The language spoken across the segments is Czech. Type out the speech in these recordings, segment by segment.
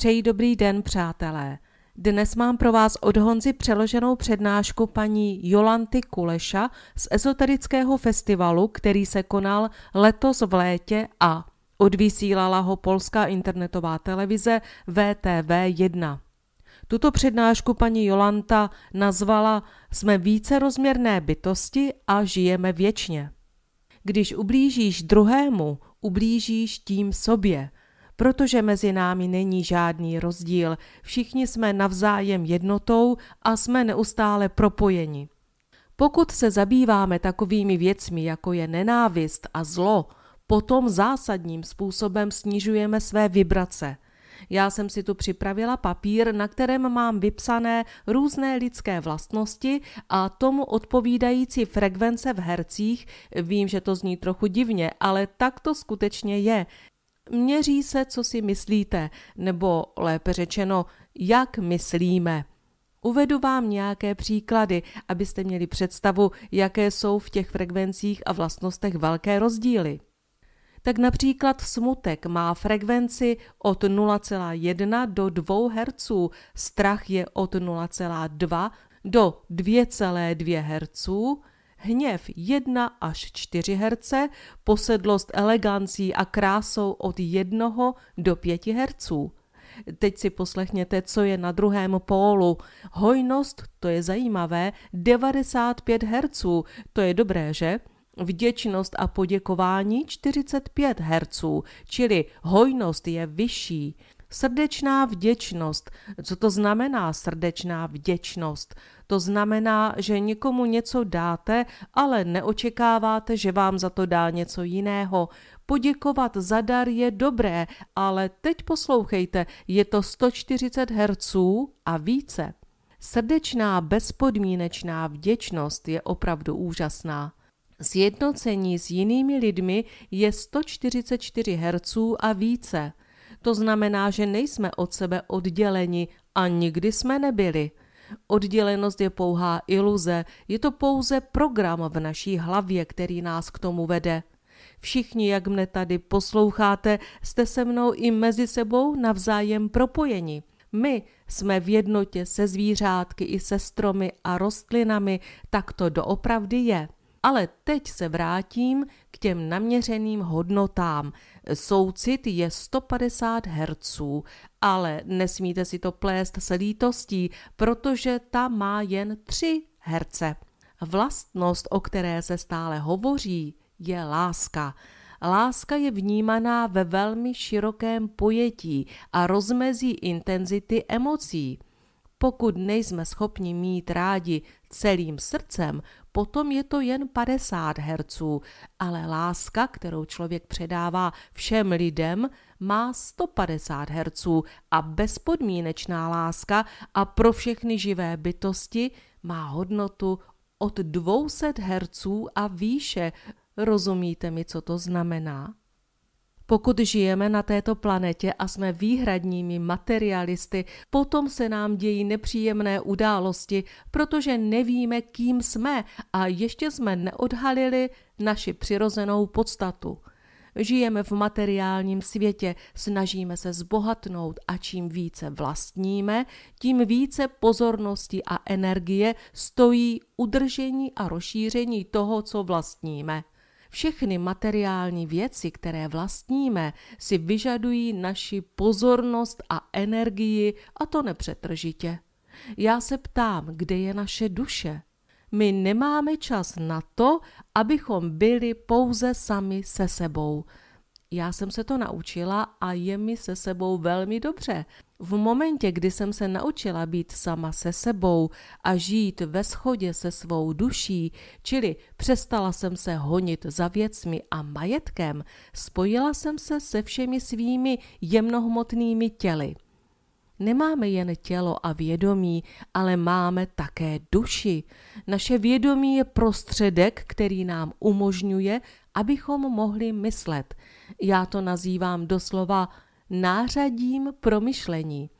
Přeji dobrý den, přátelé. Dnes mám pro vás od Honzy přeloženou přednášku paní Jolanty Kuleša z ezoterického festivalu, který se konal letos v létě a odvysílala ho polská internetová televize VTV1. Tuto přednášku paní Jolanta nazvala Jsme více rozměrné bytosti a žijeme věčně. Když ublížíš druhému, ublížíš tím sobě – protože mezi námi není žádný rozdíl. Všichni jsme navzájem jednotou a jsme neustále propojeni. Pokud se zabýváme takovými věcmi, jako je nenávist a zlo, potom zásadním způsobem snižujeme své vibrace. Já jsem si tu připravila papír, na kterém mám vypsané různé lidské vlastnosti a tomu odpovídající frekvence v hercích. Vím, že to zní trochu divně, ale tak to skutečně je měří se, co si myslíte, nebo lépe řečeno, jak myslíme. Uvedu vám nějaké příklady, abyste měli představu, jaké jsou v těch frekvencích a vlastnostech velké rozdíly. Tak například smutek má frekvenci od 0,1 do 2 Hz, strach je od 0,2 do 2,2 Hz, hněv 1 až 4 Hz, posedlost elegancí a krásou od 1 do 5 Hz. Teď si poslechněte, co je na druhém pólu. Hojnost, to je zajímavé, 95 Hz, to je dobré, že? Vděčnost a poděkování 45 Hz, čili hojnost je vyšší. Srdečná vděčnost. Co to znamená srdečná vděčnost? To znamená, že někomu něco dáte, ale neočekáváte, že vám za to dá něco jiného. Poděkovat za dar je dobré, ale teď poslouchejte, je to 140 Hz a více. Srdečná bezpodmínečná vděčnost je opravdu úžasná. Sjednocení s jinými lidmi je 144 Hz a více. To znamená, že nejsme od sebe odděleni a nikdy jsme nebyli. Oddělenost je pouhá iluze, je to pouze program v naší hlavě, který nás k tomu vede. Všichni, jak mne tady posloucháte, jste se mnou i mezi sebou navzájem propojeni. My jsme v jednotě se zvířátky i se stromy a rostlinami, tak to doopravdy je. Ale teď se vrátím k těm naměřeným hodnotám. Soucit je 150 Hz, ale nesmíte si to plést s lítostí, protože ta má jen 3 Hz. Vlastnost, o které se stále hovoří, je láska. Láska je vnímaná ve velmi širokém pojetí a rozmezí intenzity emocí. Pokud nejsme schopni mít rádi celým srdcem, potom je to jen 50 Hz, ale láska, kterou člověk předává všem lidem, má 150 Hz a bezpodmínečná láska a pro všechny živé bytosti má hodnotu od 200 Hz a výše. Rozumíte mi, co to znamená? Pokud žijeme na této planetě a jsme výhradními materialisty, potom se nám dějí nepříjemné události, protože nevíme, kým jsme a ještě jsme neodhalili naši přirozenou podstatu. Žijeme v materiálním světě, snažíme se zbohatnout a čím více vlastníme, tím více pozornosti a energie stojí udržení a rozšíření toho, co vlastníme. Všechny materiální věci, které vlastníme, si vyžadují naši pozornost a energii a to nepřetržitě. Já se ptám, kde je naše duše? My nemáme čas na to, abychom byli pouze sami se sebou. Já jsem se to naučila a je mi se sebou velmi dobře. V momentě, kdy jsem se naučila být sama se sebou a žít ve shodě se svou duší, čili přestala jsem se honit za věcmi a majetkem, spojila jsem se se všemi svými jemnohmotnými těly. Nemáme jen tělo a vědomí, ale máme také duši. Naše vědomí je prostředek, který nám umožňuje, abychom mohli myslet. Já to nazývám doslova nářadím promyšlení.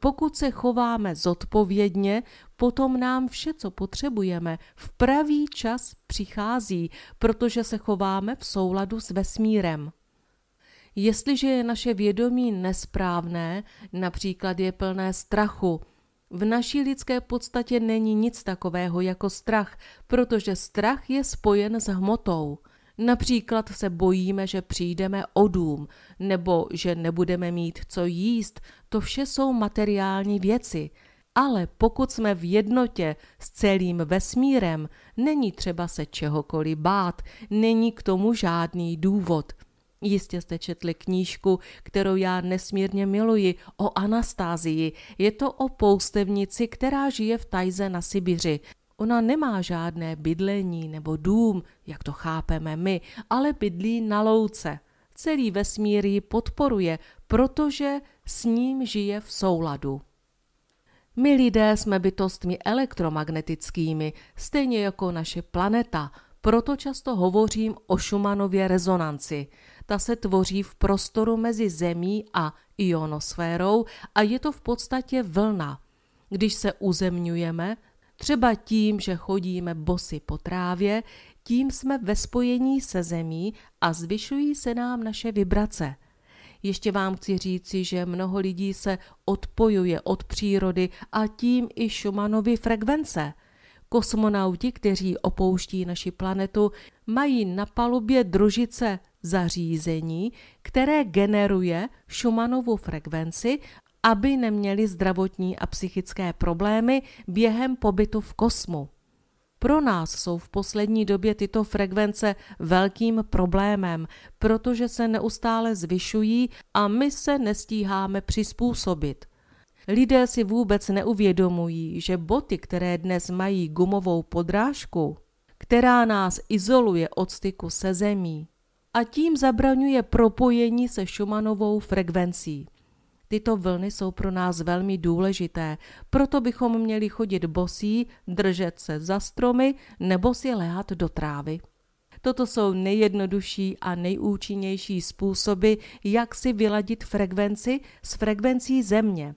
Pokud se chováme zodpovědně, potom nám vše, co potřebujeme, v pravý čas přichází, protože se chováme v souladu s vesmírem. Jestliže je naše vědomí nesprávné, například je plné strachu, v naší lidské podstatě není nic takového jako strach, protože strach je spojen s hmotou – Například se bojíme, že přijdeme o dům nebo že nebudeme mít co jíst. To vše jsou materiální věci. Ale pokud jsme v jednotě s celým vesmírem, není třeba se čehokoliv bát, není k tomu žádný důvod. Jistě jste četli knížku, kterou já nesmírně miluji, o Anastázii. Je to o poustevnici, která žije v Tajze na Sibiři. Ona nemá žádné bydlení nebo dům, jak to chápeme my, ale bydlí na louce. Celý vesmír ji podporuje, protože s ním žije v souladu. My lidé jsme bytostmi elektromagnetickými, stejně jako naše planeta, proto často hovořím o šumanově rezonanci. Ta se tvoří v prostoru mezi Zemí a ionosférou a je to v podstatě vlna. Když se uzemňujeme, Třeba tím, že chodíme bosy po trávě, tím jsme ve spojení se zemí a zvyšují se nám naše vibrace. Ještě vám chci říci, že mnoho lidí se odpojuje od přírody a tím i Šumanovi frekvence. Kosmonauti, kteří opouští naši planetu, mají na palubě družice zařízení, které generuje šumanovu frekvenci aby neměli zdravotní a psychické problémy během pobytu v kosmu. Pro nás jsou v poslední době tyto frekvence velkým problémem, protože se neustále zvyšují a my se nestíháme přizpůsobit. Lidé si vůbec neuvědomují, že boty, které dnes mají gumovou podrážku, která nás izoluje od styku se zemí, a tím zabraňuje propojení se Šumanovou frekvencí. Tyto vlny jsou pro nás velmi důležité, proto bychom měli chodit bosí, držet se za stromy nebo si lehat do trávy. Toto jsou nejjednodušší a nejúčinnější způsoby, jak si vyladit frekvenci s frekvencí Země.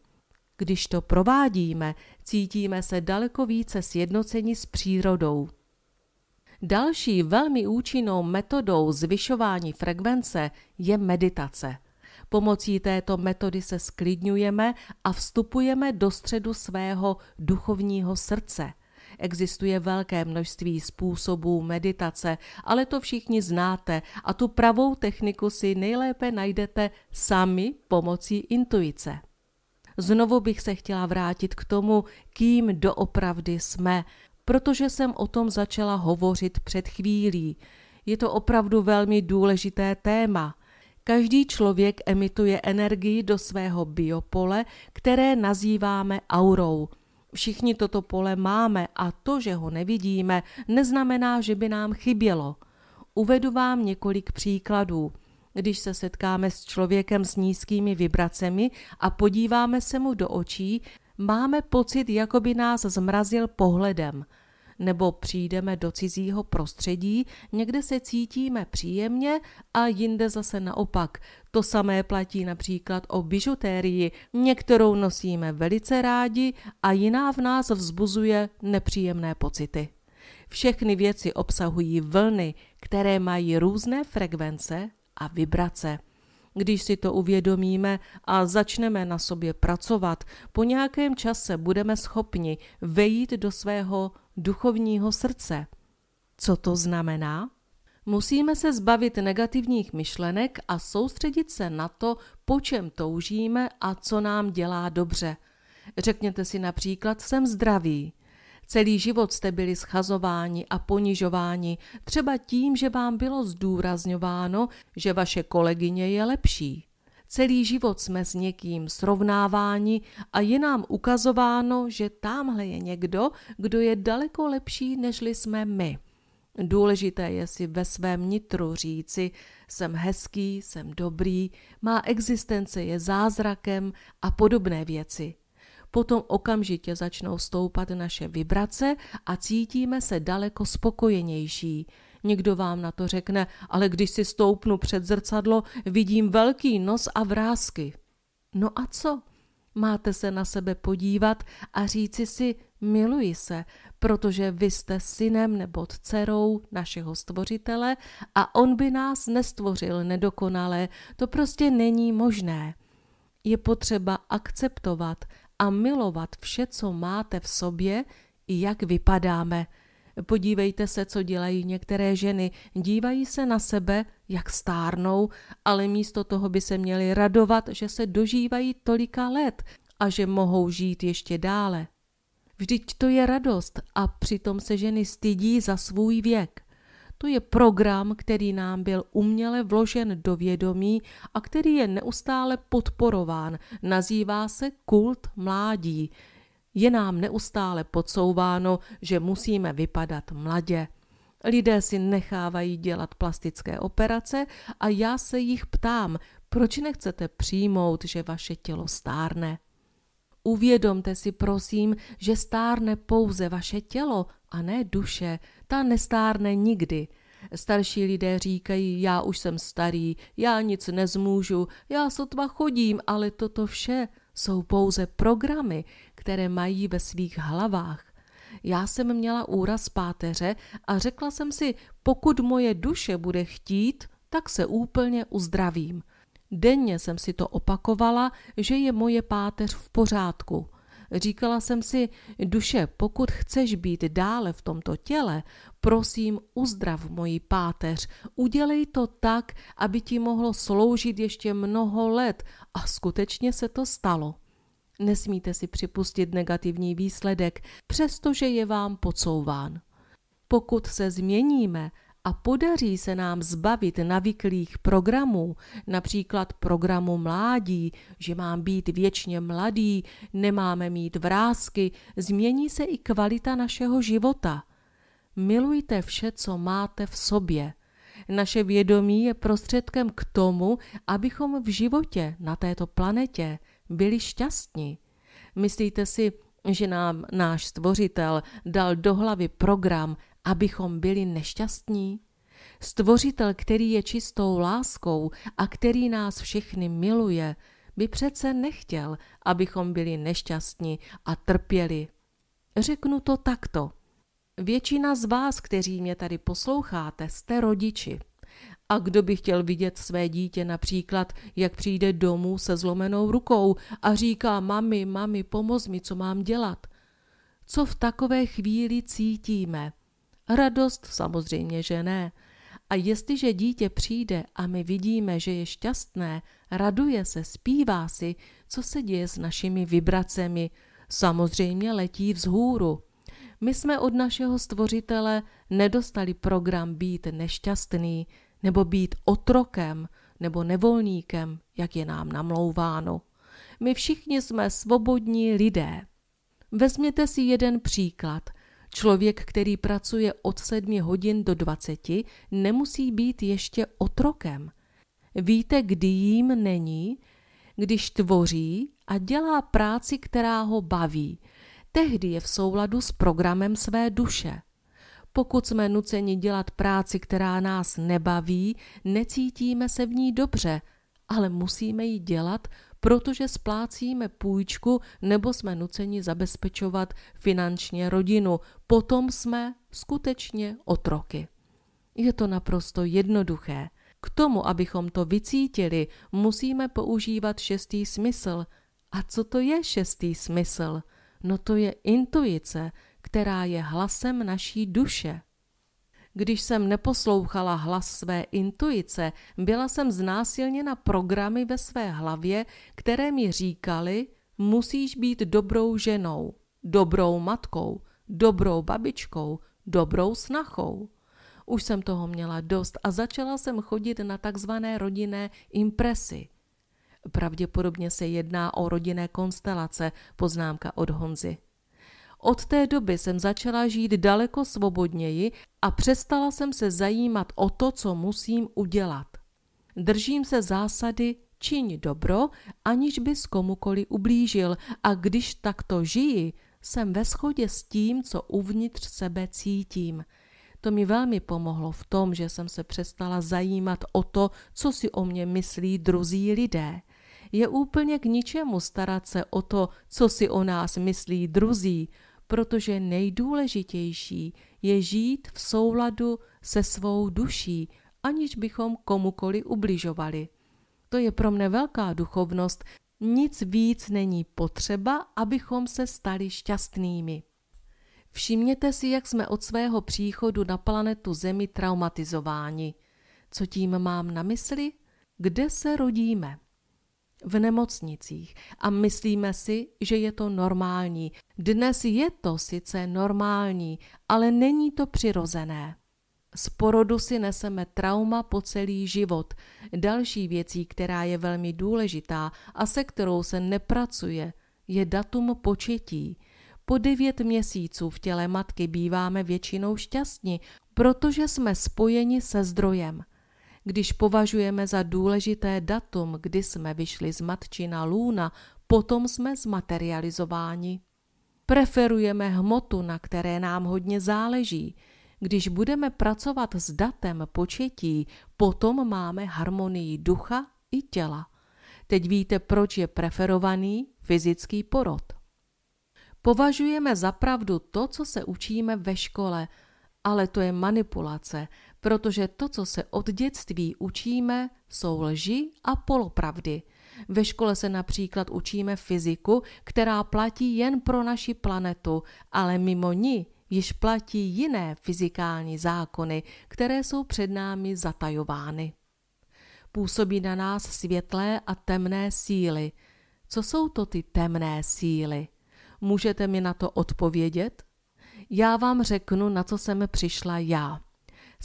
Když to provádíme, cítíme se daleko více sjednoceni s přírodou. Další velmi účinnou metodou zvyšování frekvence je meditace – Pomocí této metody se sklidňujeme a vstupujeme do středu svého duchovního srdce. Existuje velké množství způsobů meditace, ale to všichni znáte a tu pravou techniku si nejlépe najdete sami pomocí intuice. Znovu bych se chtěla vrátit k tomu, kým doopravdy jsme, protože jsem o tom začala hovořit před chvílí. Je to opravdu velmi důležité téma. Každý člověk emituje energii do svého biopole, které nazýváme aurou. Všichni toto pole máme a to, že ho nevidíme, neznamená, že by nám chybělo. Uvedu vám několik příkladů. Když se setkáme s člověkem s nízkými vibracemi a podíváme se mu do očí, máme pocit, jako by nás zmrazil pohledem – nebo přijdeme do cizího prostředí, někde se cítíme příjemně a jinde zase naopak. To samé platí například o bižutérii. Některou nosíme velice rádi a jiná v nás vzbuzuje nepříjemné pocity. Všechny věci obsahují vlny, které mají různé frekvence a vibrace. Když si to uvědomíme a začneme na sobě pracovat, po nějakém čase budeme schopni vejít do svého duchovního srdce. Co to znamená? Musíme se zbavit negativních myšlenek a soustředit se na to, po čem toužíme a co nám dělá dobře. Řekněte si například, jsem zdravý. Celý život jste byli schazováni a ponižováni, třeba tím, že vám bylo zdůrazňováno, že vaše kolegyně je lepší. Celý život jsme s někým srovnáváni a je nám ukazováno, že tamhle je někdo, kdo je daleko lepší, nežli jsme my. Důležité je si ve svém nitru říci, jsem hezký, jsem dobrý, má existence je zázrakem a podobné věci. Potom okamžitě začnou stoupat naše vibrace a cítíme se daleko spokojenější. Někdo vám na to řekne, ale když si stoupnu před zrcadlo, vidím velký nos a vrázky. No a co? Máte se na sebe podívat a říci si, miluji se, protože vy jste synem nebo dcerou našeho stvořitele a on by nás nestvořil nedokonalé. To prostě není možné. Je potřeba akceptovat a milovat vše, co máte v sobě i jak vypadáme. Podívejte se, co dělají některé ženy. Dívají se na sebe, jak stárnou, ale místo toho by se měly radovat, že se dožívají tolika let a že mohou žít ještě dále. Vždyť to je radost a přitom se ženy stydí za svůj věk. To je program, který nám byl uměle vložen do vědomí a který je neustále podporován. Nazývá se kult mládí je nám neustále podsouváno, že musíme vypadat mladě. Lidé si nechávají dělat plastické operace a já se jich ptám, proč nechcete přijmout, že vaše tělo stárne. Uvědomte si prosím, že stárne pouze vaše tělo a ne duše. Ta nestárne nikdy. Starší lidé říkají, já už jsem starý, já nic nezmůžu, já sotva chodím, ale toto vše jsou pouze programy, které mají ve svých hlavách. Já jsem měla úraz páteře a řekla jsem si, pokud moje duše bude chtít, tak se úplně uzdravím. Denně jsem si to opakovala, že je moje páteř v pořádku. Říkala jsem si, duše, pokud chceš být dále v tomto těle, prosím, uzdrav moji páteř. Udělej to tak, aby ti mohlo sloužit ještě mnoho let. A skutečně se to stalo. Nesmíte si připustit negativní výsledek, přestože je vám podsouván. Pokud se změníme a podaří se nám zbavit navyklých programů, například programu mládí, že mám být věčně mladý, nemáme mít vrázky, změní se i kvalita našeho života. Milujte vše, co máte v sobě. Naše vědomí je prostředkem k tomu, abychom v životě na této planetě byli šťastní. Myslíte si, že nám náš stvořitel dal do hlavy program, abychom byli nešťastní? Stvořitel, který je čistou láskou a který nás všechny miluje, by přece nechtěl, abychom byli nešťastní a trpěli. Řeknu to takto. Většina z vás, kteří mě tady posloucháte, jste rodiči. A kdo by chtěl vidět své dítě například, jak přijde domů se zlomenou rukou a říká, mami, mami, pomoz mi, co mám dělat? Co v takové chvíli cítíme? Radost samozřejmě, že ne. A jestliže dítě přijde a my vidíme, že je šťastné, raduje se, zpívá si, co se děje s našimi vibracemi, samozřejmě letí vzhůru. My jsme od našeho stvořitele nedostali program být nešťastný, nebo být otrokem nebo nevolníkem, jak je nám namlouváno. My všichni jsme svobodní lidé. Vezměte si jeden příklad. Člověk, který pracuje od 7 hodin do 20, nemusí být ještě otrokem. Víte, kdy jím není, když tvoří a dělá práci, která ho baví. Tehdy je v souladu s programem své duše. Pokud jsme nuceni dělat práci, která nás nebaví, necítíme se v ní dobře, ale musíme ji dělat, protože splácíme půjčku nebo jsme nuceni zabezpečovat finančně rodinu. Potom jsme skutečně otroky. Je to naprosto jednoduché. K tomu, abychom to vycítili, musíme používat šestý smysl. A co to je šestý smysl? No to je intuice, která je hlasem naší duše. Když jsem neposlouchala hlas své intuice, byla jsem znásilněna programy ve své hlavě, které mi říkali, musíš být dobrou ženou, dobrou matkou, dobrou babičkou, dobrou snachou. Už jsem toho měla dost a začala jsem chodit na takzvané rodinné impresy. Pravděpodobně se jedná o rodinné konstelace, poznámka od Honzy. Od té doby jsem začala žít daleko svobodněji a přestala jsem se zajímat o to, co musím udělat. Držím se zásady čiň dobro, aniž bys komukoli ublížil a když takto žiji, jsem ve shodě s tím, co uvnitř sebe cítím. To mi velmi pomohlo v tom, že jsem se přestala zajímat o to, co si o mě myslí druzí lidé. Je úplně k ničemu starat se o to, co si o nás myslí druzí, protože nejdůležitější je žít v souladu se svou duší, aniž bychom komukoli ubližovali. To je pro mne velká duchovnost, nic víc není potřeba, abychom se stali šťastnými. Všimněte si, jak jsme od svého příchodu na planetu Zemi traumatizováni. Co tím mám na mysli? Kde se rodíme? v nemocnicích a myslíme si, že je to normální. Dnes je to sice normální, ale není to přirozené. Z porodu si neseme trauma po celý život. Další věcí, která je velmi důležitá a se kterou se nepracuje, je datum početí. Po devět měsíců v těle matky býváme většinou šťastní, protože jsme spojeni se zdrojem – když považujeme za důležité datum, kdy jsme vyšli z matčina lůna, potom jsme zmaterializováni. Preferujeme hmotu, na které nám hodně záleží. Když budeme pracovat s datem početí, potom máme harmonii ducha i těla. Teď víte, proč je preferovaný fyzický porod. Považujeme za pravdu to, co se učíme ve škole, ale to je manipulace, protože to, co se od dětství učíme, jsou lži a polopravdy. Ve škole se například učíme fyziku, která platí jen pro naši planetu, ale mimo ní již platí jiné fyzikální zákony, které jsou před námi zatajovány. Působí na nás světlé a temné síly. Co jsou to ty temné síly? Můžete mi na to odpovědět? Já vám řeknu, na co jsem přišla já.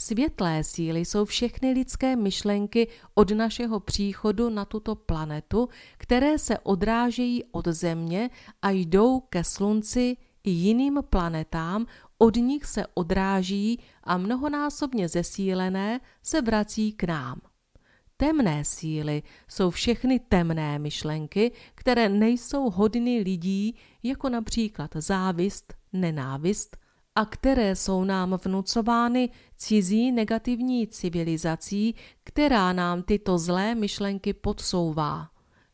Světlé síly jsou všechny lidské myšlenky od našeho příchodu na tuto planetu, které se odrážejí od Země a jdou ke Slunci i jiným planetám, od nich se odráží a mnohonásobně zesílené se vrací k nám. Temné síly jsou všechny temné myšlenky, které nejsou hodny lidí, jako například závist, nenávist, a které jsou nám vnucovány cizí negativní civilizací, která nám tyto zlé myšlenky podsouvá.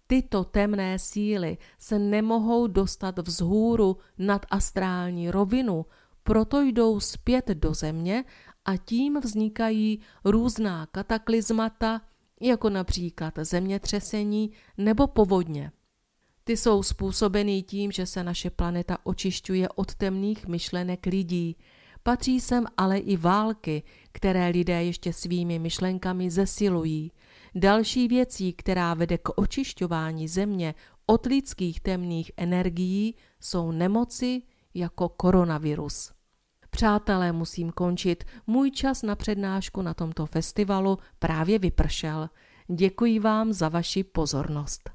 Tyto temné síly se nemohou dostat vzhůru nad astrální rovinu, proto jdou zpět do země a tím vznikají různá kataklizmata, jako například zemětřesení nebo povodně. Ty jsou způsobený tím, že se naše planeta očišťuje od temných myšlenek lidí. Patří sem ale i války, které lidé ještě svými myšlenkami zesilují. Další věcí, která vede k očišťování země od lidských temných energií, jsou nemoci jako koronavirus. Přátelé, musím končit. Můj čas na přednášku na tomto festivalu právě vypršel. Děkuji vám za vaši pozornost.